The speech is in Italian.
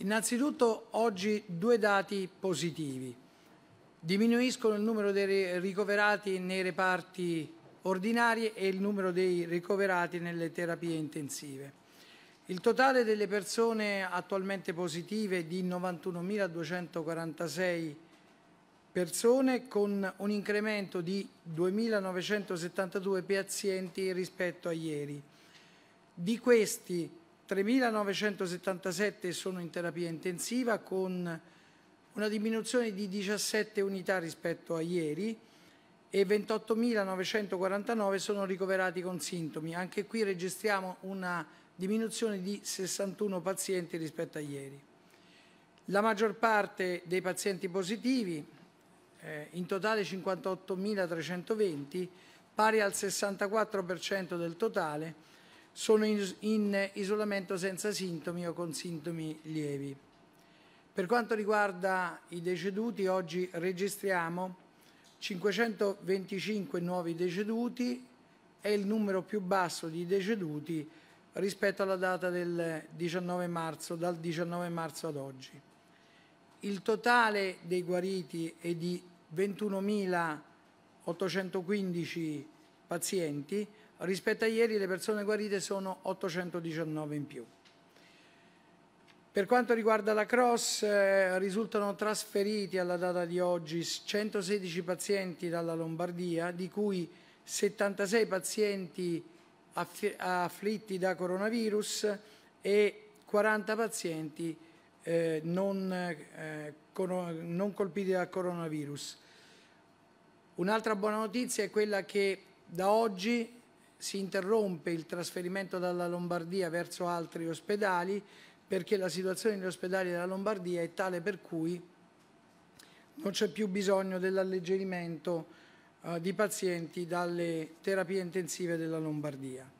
Innanzitutto oggi due dati positivi. Diminuiscono il numero dei ricoverati nei reparti ordinari e il numero dei ricoverati nelle terapie intensive. Il totale delle persone attualmente positive è di 91.246 persone con un incremento di 2.972 pazienti rispetto a ieri. Di questi 3.977 sono in terapia intensiva con una diminuzione di 17 unità rispetto a ieri e 28.949 sono ricoverati con sintomi. Anche qui registriamo una diminuzione di 61 pazienti rispetto a ieri. La maggior parte dei pazienti positivi, eh, in totale 58.320, pari al 64% del totale, sono in, in isolamento senza sintomi o con sintomi lievi. Per quanto riguarda i deceduti, oggi registriamo 525 nuovi deceduti, è il numero più basso di deceduti rispetto alla data del 19 marzo, dal 19 marzo ad oggi. Il totale dei guariti è di 21.815 pazienti, Rispetto a ieri le persone guarite sono 819 in più. Per quanto riguarda la cross, eh, risultano trasferiti alla data di oggi 116 pazienti dalla Lombardia, di cui 76 pazienti afflitti da coronavirus e 40 pazienti eh, eh, non, colpiti da coronavirus. Un'altra buona notizia è quella che da oggi si interrompe il trasferimento dalla Lombardia verso altri ospedali perché la situazione negli ospedali della Lombardia è tale per cui non c'è più bisogno dell'alleggerimento eh, di pazienti dalle terapie intensive della Lombardia.